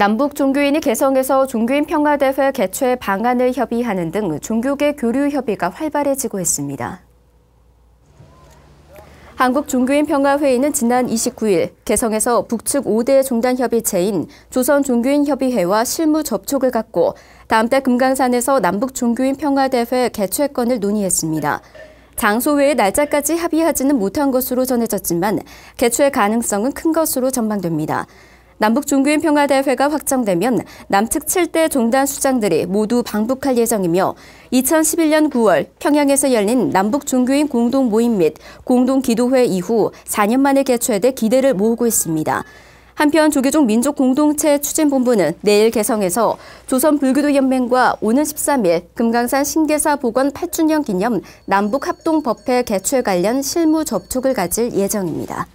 남북 종교인이 개성에서 종교인 평화대회 개최 방안을 협의하는 등 종교계 교류 협의가 활발해지고 있습니다. 한국종교인평화회의는 지난 29일 개성에서 북측 5대 종단협의체인 조선종교인협의회와 실무 접촉을 갖고 다음 달 금강산에서 남북종교인평화대회 개최권을 논의했습니다. 장소 외에 날짜까지 합의하지는 못한 것으로 전해졌지만 개최 가능성은 큰 것으로 전망됩니다. 남북 종교인 평화대회가 확정되면 남측 7대 종단 수장들이 모두 방북할 예정이며 2011년 9월 평양에서 열린 남북 종교인 공동 모임 및 공동 기도회 이후 4년 만에 개최돼 기대를 모으고 있습니다. 한편 조계종 민족 공동체 추진본부는 내일 개성에서 조선 불교도 연맹과 오는 13일 금강산 신계사 복원 8주년 기념 남북 합동 법회 개최 관련 실무 접촉을 가질 예정입니다.